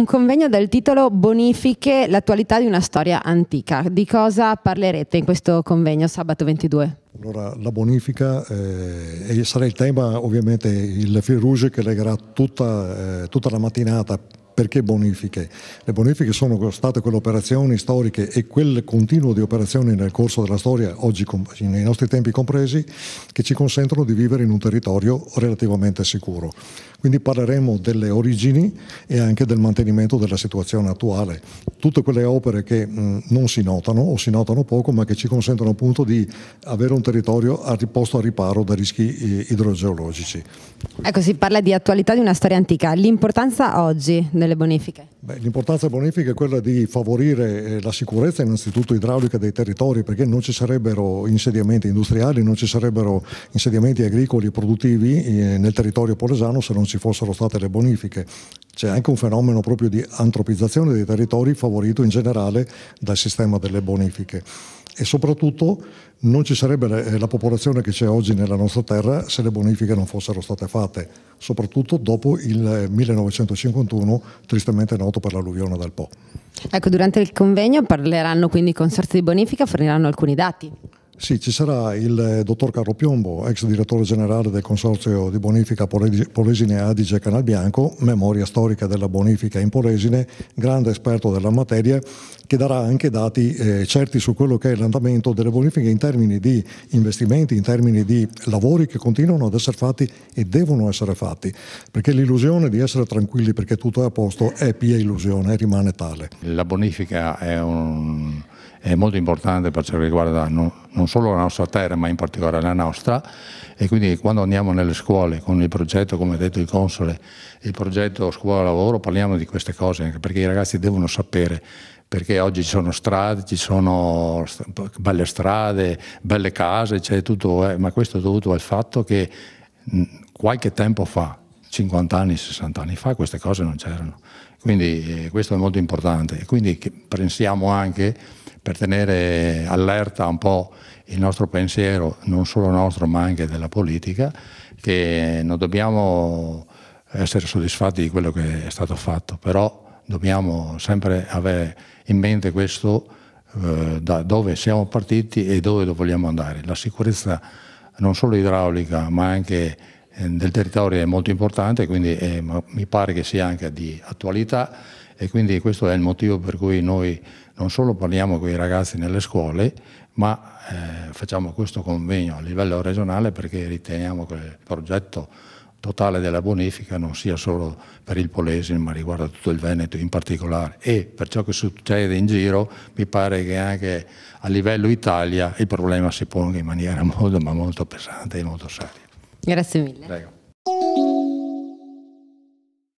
un convegno dal titolo Bonifiche, l'attualità di una storia antica. Di cosa parlerete in questo convegno sabato 22? Allora, la bonifica eh, sarà il tema, ovviamente il fil rouge che legherà tutta, eh, tutta la mattinata perché bonifiche? Le bonifiche sono state quelle operazioni storiche e quel continuo di operazioni nel corso della storia, oggi nei nostri tempi compresi, che ci consentono di vivere in un territorio relativamente sicuro. Quindi parleremo delle origini e anche del mantenimento della situazione attuale. Tutte quelle opere che mh, non si notano o si notano poco, ma che ci consentono appunto di avere un territorio a riposto a riparo da rischi idrogeologici. Ecco, si parla di attualità di una storia antica. L'importanza oggi del delle bonifiche? l'importanza delle bonifiche è quella di favorire eh, la sicurezza innanzitutto idraulica dei territori perché non ci sarebbero insediamenti industriali, non ci sarebbero insediamenti agricoli produttivi eh, nel territorio polesano se non ci fossero state le bonifiche. C'è anche un fenomeno proprio di antropizzazione dei territori favorito in generale dal sistema delle bonifiche e soprattutto non ci sarebbe eh, la popolazione che c'è oggi nella nostra terra se le bonifiche non fossero state fatte, soprattutto dopo il 1951, eh, tristemente noto per l'alluvione del Po. Ecco, durante il convegno parleranno quindi i consorzi di bonifica, forniranno alcuni dati. Sì, ci sarà il eh, dottor Carlo Piombo, ex direttore generale del Consorzio di Bonifica Polesine Adige Canal Bianco, memoria storica della bonifica in Polesine, grande esperto della materia, che darà anche dati eh, certi su quello che è l'andamento delle bonifiche in termini di investimenti, in termini di lavori che continuano ad essere fatti e devono essere fatti, perché l'illusione di essere tranquilli perché tutto è a posto è pia illusione rimane tale. La bonifica è un è molto importante per ciò che riguarda non, non, solo la nostra terra ma in particolare la nostra e quindi quando andiamo nelle scuole con il progetto, come ha detto il Console, il progetto scuola-lavoro parliamo di queste cose anche perché i ragazzi devono sapere perché oggi ci sono strade, ci sono belle strade, belle case, c'è tutto, eh, ma questo è dovuto al fatto che qualche tempo fa 50 anni, 60 anni fa queste cose non c'erano. Quindi eh, questo è molto importante. Quindi pensiamo anche per tenere allerta un po' il nostro pensiero, non solo nostro ma anche della politica, che non dobbiamo essere soddisfatti di quello che è stato fatto, però dobbiamo sempre avere in mente questo, eh, da dove siamo partiti e dove vogliamo andare. La sicurezza non solo idraulica ma anche eh, del territorio è molto importante, quindi è, eh, mi pare che sia anche di attualità e quindi questo è il motivo per cui noi non solo parliamo con i ragazzi nelle scuole, ma eh, facciamo questo convegno a livello regionale perché riteniamo che il progetto totale della bonifica non sia solo per il Polesine ma riguarda tutto il Veneto in particolare e per ciò che succede in giro mi pare che anche a livello Italia il problema si ponga in maniera molto ma molto pesante e molto seria. Grazie mille. Prego.